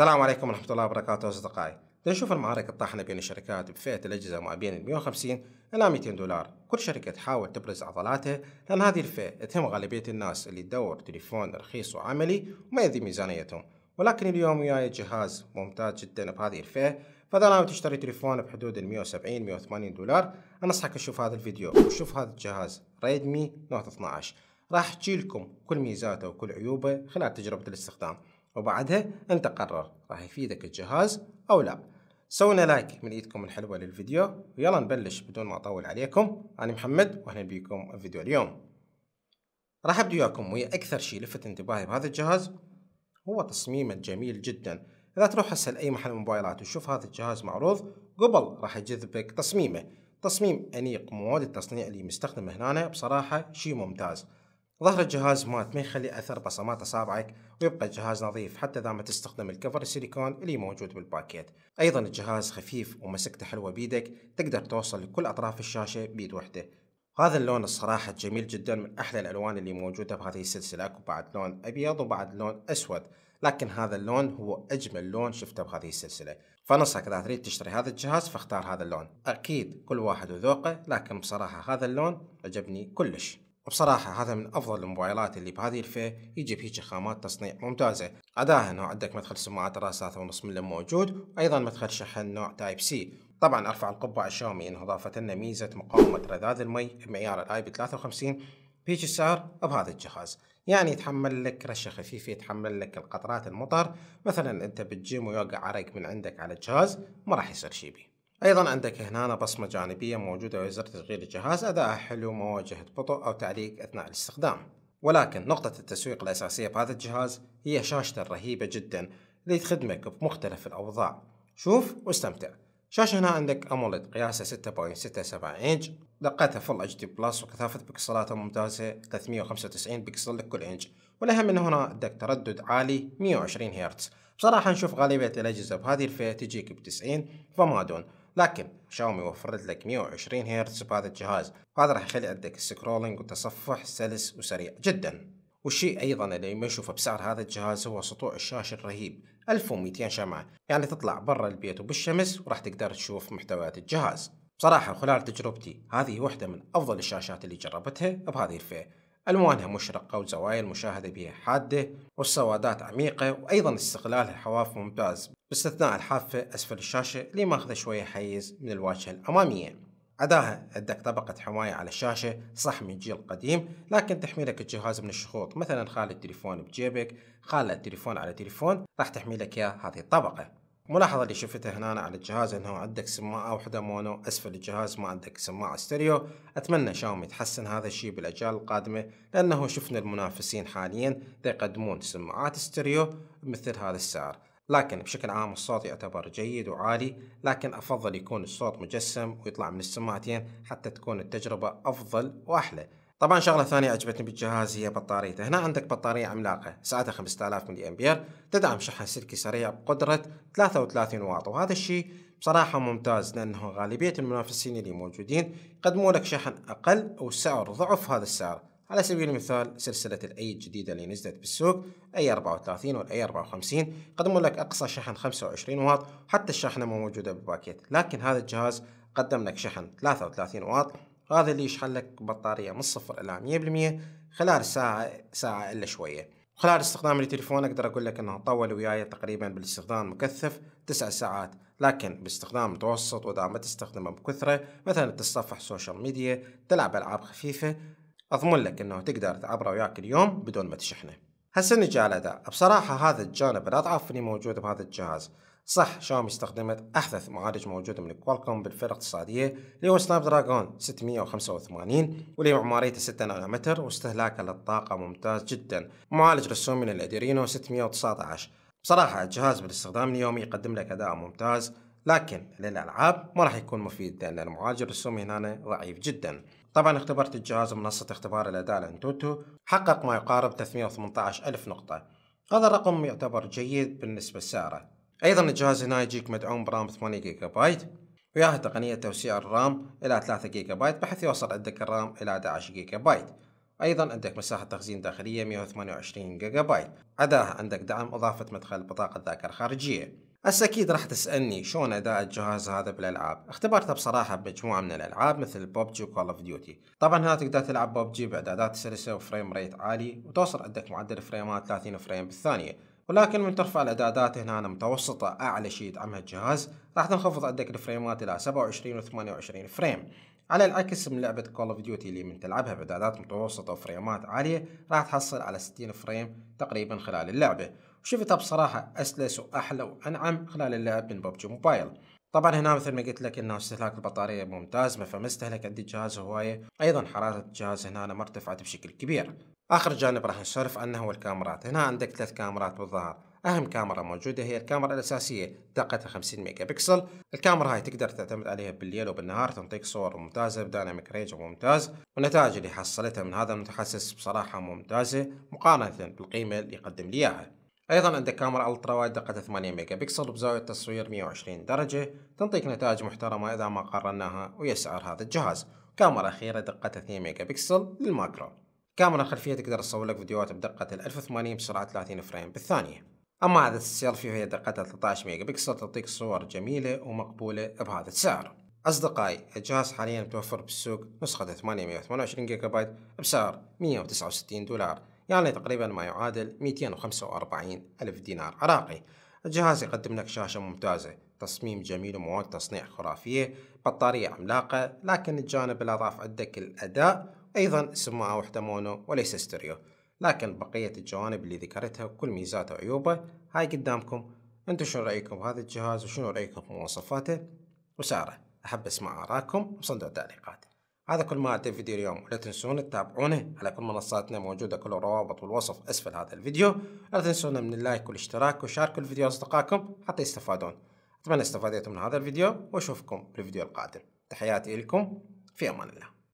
السلام عليكم ورحمة الله وبركاته أصدقائي تنشوف المعارك الطاحنة بين الشركات بفئة الأجهزة ما بين 150 إلى 200 دولار كل شركة تحاول تبرز عضلاتها لأن هذه الفئة تهم غالبية الناس اللي تدور تليفون رخيص وعملي وما يذي ميزانيتهم ولكن اليوم وياي جهاز ممتاز جدا بهذه الفئة فإذا ناوي تشتري تليفون بحدود ال 170 180 دولار أنصحك تشوف هذا الفيديو وشوف هذا الجهاز ريدمي نوت 12 راح تجيلكم كل ميزاته وكل عيوبه خلال تجربة الاستخدام وبعدها انت قرر راح يفيدك الجهاز او لا سوينا لايك من ايدكم الحلوه للفيديو ويلا نبلش بدون ما اطول عليكم انا محمد واهلا بكم في فيديو اليوم راح ابدي وياكم ويا اكثر شيء لفت انتباهي بهذا الجهاز هو تصميمه الجميل جدا اذا تروح هسه لاي محل موبايلات وتشوف هذا الجهاز معروض قبل راح يجذبك تصميمه تصميم انيق مواد التصنيع اللي مستخدمه هنا بصراحه شيء ممتاز ظهر الجهاز مات ما يخلي اثر بصمات اصابعك ويبقى الجهاز نظيف حتى اذا ما تستخدم الكفر السيليكون اللي موجود بالباكيت ايضا الجهاز خفيف ومسكته حلوه بيدك تقدر توصل لكل اطراف الشاشه بيد وحده هذا اللون الصراحة جميل جدا من أحلى الألوان اللي موجودة بهذه السلسلة أكو بعد لون أبيض وبعد لون أسود لكن هذا اللون هو أجمل لون شفته بهذه السلسلة فنصحك إذا تريد تشتري هذا الجهاز فاختار هذا اللون أكيد كل واحد وذوقه لكن بصراحة هذا اللون عجبني كلش وبصراحة هذا من أفضل الموبايلات اللي بهذه الفئة يجي فيه خامات تصنيع ممتازة أداها أنه عندك مدخل سماعات راس 3.5 ملم موجود وأيضا مدخل شحن نوع تايب سي طبعا أرفع القبعة الشاومي أنه أضافت لنا ميزة مقاومة رذاذ المي بمعيار الآي بي 53 بهيج السعر بهذا الجهاز يعني يتحمل لك رشة خفيفة يتحمل لك القطرات المطر مثلا انت بالجيم ويوقع عرق من عندك على الجهاز ما راح يصير شي بيه أيضا عندك هنا بصمة جانبية موجودة وزر تشغيل الجهاز أداءه حلو مواجهة بطء أو تعليق أثناء الاستخدام ولكن نقطة التسويق الأساسية بهذا الجهاز هي شاشته الرهيبة جدا اللي تخدمك بمختلف الأوضاع شوف واستمتع شاشة هنا عندك أموليد قياسها 6.67 إنج دقتها فل اتش دي بلس وكثافة بكسلاتها ممتازة 395 بكسل لكل إنج والأهم من هنا عندك تردد عالي 120 هرتز بصراحة نشوف غالبية الأجهزة بهذه الفئة تجيك ب 90 فما دون لكن شاومي وفرت لك 120 هرتز بهذا الجهاز وهذا راح يخلي عندك سكرولينج وتصفح سلس وسريع جدا والشيء ايضا اللي ما يشوفه بسعر هذا الجهاز هو سطوع الشاشه الرهيب 1200 شمعه يعني تطلع برا البيت وبالشمس وراح تقدر تشوف محتويات الجهاز بصراحه خلال تجربتي هذه واحده من افضل الشاشات اللي جربتها بهذه الفئه ألوانها مشرقة وزوايا المشاهدة بها حادة والسوادات عميقة وأيضا استغلال الحواف ممتاز باستثناء الحافة أسفل الشاشة اللي ماخذة شوية حيز من الواجهة الأمامية عداها عندك طبقة حماية على الشاشة صح من جيل قديم لكن تحمي لك الجهاز من الشخوط مثلا خال التليفون بجيبك خال التليفون على تليفون راح تحمي لك هذه الطبقة ملاحظة اللي شفتها هنا على الجهاز انه عندك سماعة واحدة مونو اسفل الجهاز ما عندك سماعة ستيريو اتمنى شاومي تحسن هذا الشيء بالاجيال القادمة لانه شفنا المنافسين حاليا يقدمون سماعات ستيريو بمثل هذا السعر لكن بشكل عام الصوت يعتبر جيد وعالي لكن افضل يكون الصوت مجسم ويطلع من السماعتين حتى تكون التجربة افضل واحلى طبعا شغله ثانيه عجبتني بالجهاز هي بطاريته هنا عندك بطاريه عملاقه سعتها 5000 ملي امبير تدعم شحن سلكي سريع بقدره 33 واط وهذا الشيء بصراحة ممتاز لأنه غالبية المنافسين اللي موجودين يقدمون لك شحن أقل أو سعر ضعف هذا السعر على سبيل المثال سلسلة الأي الجديدة اللي نزلت بالسوق أي 34 والأي 54 قدموا لك أقصى شحن 25 واط حتى الشاحنة مو موجودة بالباكيت لكن هذا الجهاز قدم لك شحن 33 واط وهذا اللي يشحن لك بطارية من الصفر إلى 100% خلال ساعة ساعة إلا شوية خلال استخدام التليفون أقدر أقول لك أنه طول وياي تقريبا بالاستخدام مكثف تسع ساعات لكن باستخدام متوسط وإذا ما تستخدمه بكثرة مثلا تتصفح سوشيال ميديا تلعب ألعاب خفيفة أضمن لك أنه تقدر تعبره وياك اليوم بدون ما تشحنه هسه نجي على الأداء بصراحة هذا الجانب الأضعف اللي موجود بهذا الجهاز صح شاومي استخدمت أحدث معالج موجود من كوالكوم بالفئة الاقتصادية اللي هو سناب دراجون 685 واللي معماريته 6 نانومتر واستهلاكه للطاقة ممتاز جدا معالج رسوم من الأديرينو 619 بصراحة الجهاز بالاستخدام اليومي يقدم لك أداء ممتاز لكن للألعاب ما راح يكون مفيد لأن المعالج الرسومي هنا ضعيف جدا طبعا اختبرت الجهاز منصة اختبار الأداء لانتوتو حقق ما يقارب 318 ألف نقطة هذا الرقم يعتبر جيد بالنسبة لسعره ايضا الجهاز هنا يجيك مدعوم برام 8 جيجا بايت وياها تقنية توسيع الرام إلى 3 جيجا بايت بحيث يوصل عندك الرام إلى 11 جيجا بايت أيضا عندك مساحة تخزين داخلية 128 جيجا بايت عداها عندك دعم إضافة مدخل بطاقة ذاكرة خارجية هسه أكيد راح تسألني شلون أداء الجهاز هذا بالألعاب اختبرته بصراحة بمجموعة من الألعاب مثل ببجي وكول اوف ديوتي طبعا هنا تقدر تلعب ببجي بإعدادات سلسة وفريم ريت عالي وتوصل عندك معدل فريمات 30 فريم بالثانية ولكن من ترفع الاعدادات هنا أنا متوسطة اعلى شيء يدعمها الجهاز راح تنخفض عندك الفريمات الى 27 و 28 فريم على العكس من لعبة كول اوف ديوتي اللي من تلعبها بإعدادات متوسطة وفريمات عالية راح تحصل على 60 فريم تقريبا خلال اللعبة وشفتها بصراحة أسلس وأحلى وأنعم خلال اللعب من ببجي موبايل طبعا هنا مثل ما قلت لك انه استهلاك البطاريه ممتاز ما فمستهلك عندي الجهاز إيه هوايه ايضا حراره الجهاز هنا ما ارتفعت بشكل كبير اخر جانب راح نشرف عنه هو الكاميرات هنا عندك ثلاث كاميرات بالظهر اهم كاميرا موجوده هي الكاميرا الاساسيه دقتها 50 ميجا بكسل الكاميرا هاي تقدر تعتمد عليها بالليل وبالنهار تنطيك صور ممتازه بدايناميك رينج ممتاز والنتائج اللي حصلتها من هذا المتخصص بصراحه ممتازه مقارنه بالقيمه اللي يقدم لي اياها أيضا عندك كاميرا ألترا وايد دقة 8 ميجا بكسل بزاوية تصوير 120 درجة تنطيك نتائج محترمة إذا ما قارناها ويا سعر هذا الجهاز كاميرا أخيرة دقة 2 ميجا بكسل للماكرو كاميرا خلفية تقدر تصور لك فيديوهات بدقة 1080 بسرعة 30 فريم بالثانية أما عدسة السيلفي فهي دقتها 13 ميجا بكسل تعطيك صور جميلة ومقبولة بهذا السعر أصدقائي الجهاز حاليا متوفر بالسوق نسخة 828 جيجا بايت بسعر 169 دولار يعني تقريبا ما يعادل 245 ألف دينار عراقي الجهاز يقدم لك شاشة ممتازة تصميم جميل ومواد تصنيع خرافية بطارية عملاقة لكن الجانب الأضعف عندك الأداء أيضا سماعة وحدة مونو وليس ستيريو لكن بقية الجوانب اللي ذكرتها وكل ميزاته وعيوبه هاي قدامكم انتو شنو رأيكم بهذا الجهاز وشنو رأيكم بمواصفاته وسعره أحب أسمع آراءكم بصندوق التعليقات هذا كل ما في فيديو اليوم لا تنسون تتابعونا على كل منصاتنا موجودة كل الروابط والوصف أسفل هذا الفيديو لا تنسون من اللايك والاشتراك وشاركوا الفيديو أصدقائكم حتى يستفادون أتمنى استفادتم من هذا الفيديو وأشوفكم بالفيديو القادم تحياتي لكم في أمان الله